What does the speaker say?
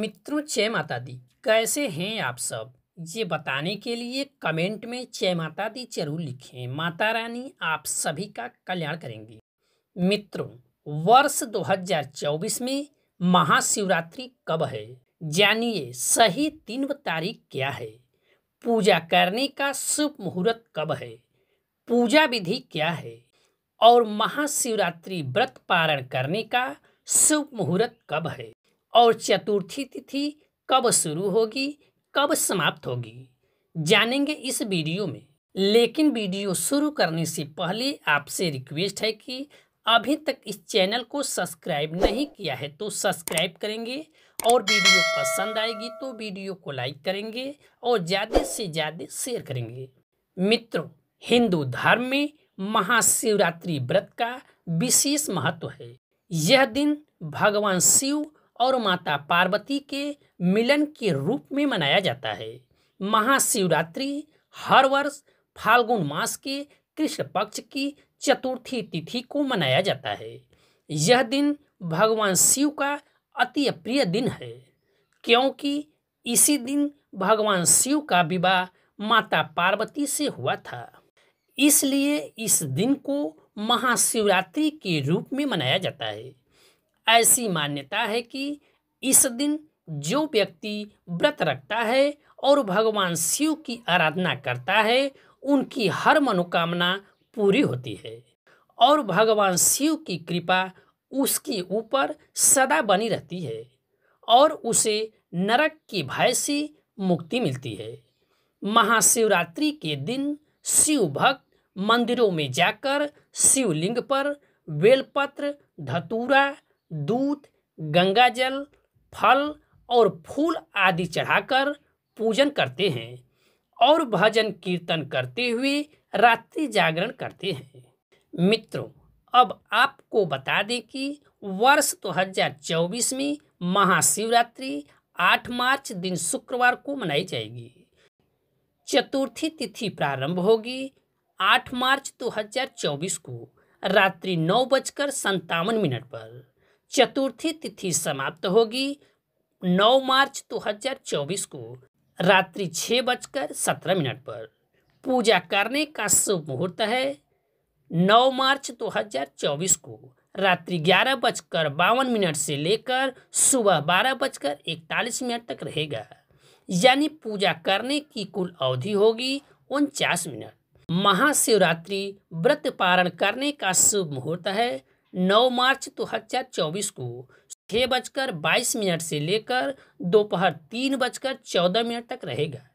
मित्रों जय माता दी कैसे हैं आप सब ये बताने के लिए कमेंट में जय माता दी जरूर लिखें माता रानी आप सभी का कल्याण करेंगी मित्रों वर्ष 2024 में महाशिवरात्रि कब है जानिए सही दिन तारीख क्या है पूजा करने का शुभ मुहूर्त कब है पूजा विधि क्या है और महाशिवरात्रि व्रत पारण करने का शुभ मुहूर्त कब है और चतुर्थी तिथि कब शुरू होगी कब समाप्त होगी जानेंगे इस वीडियो में लेकिन वीडियो शुरू करने से पहले आपसे रिक्वेस्ट है कि अभी तक इस चैनल को सब्सक्राइब नहीं किया है तो सब्सक्राइब करेंगे और वीडियो पसंद आएगी तो वीडियो को लाइक करेंगे और ज़्यादा से ज़्यादा शेयर करेंगे मित्रों हिंदू धर्म में महाशिवरात्रि व्रत का विशेष महत्व है यह दिन भगवान शिव और माता पार्वती के मिलन के रूप में मनाया जाता है महाशिवरात्रि हर वर्ष फाल्गुन मास के कृष्ण पक्ष की चतुर्थी तिथि को मनाया जाता है यह दिन भगवान शिव का अति प्रिय दिन है क्योंकि इसी दिन भगवान शिव का विवाह माता पार्वती से हुआ था इसलिए इस दिन को महाशिवरात्रि के रूप में मनाया जाता है ऐसी मान्यता है कि इस दिन जो व्यक्ति व्रत रखता है और भगवान शिव की आराधना करता है उनकी हर मनोकामना पूरी होती है और भगवान शिव की कृपा उसके ऊपर सदा बनी रहती है और उसे नरक की भय से मुक्ति मिलती है महाशिवरात्रि के दिन शिव भक्त मंदिरों में जाकर शिवलिंग पर बेलपत्र धतूरा दूध गंगाजल फल और फूल आदि चढ़ाकर पूजन करते हैं और भजन कीर्तन करते हुए रात्रि जागरण करते हैं मित्रों अब आपको बता दें कि वर्ष 2024 तो में महाशिवरात्रि 8 मार्च दिन शुक्रवार को मनाई जाएगी चतुर्थी तिथि प्रारंभ होगी 8 मार्च 2024 तो को रात्रि नौ बजकर संतावन मिनट पर चतुर्थी तिथि समाप्त होगी 9 मार्च 2024 को रात्रि छः बजकर सत्रह मिनट पर पूजा करने का शुभ मुहूर्त है 9 मार्च 2024 को रात्रि ग्यारह बजकर बावन मिनट से लेकर सुबह बारह बजकर इकतालीस मिनट तक रहेगा यानी पूजा करने की कुल अवधि होगी उनचास मिनट महाशिवरात्रि व्रत पारण करने का शुभ मुहूर्त है 9 मार्च दो तो हजार चौबीस को छः बजकर बाईस मिनट से लेकर दोपहर तीन बजकर चौदह मिनट तक रहेगा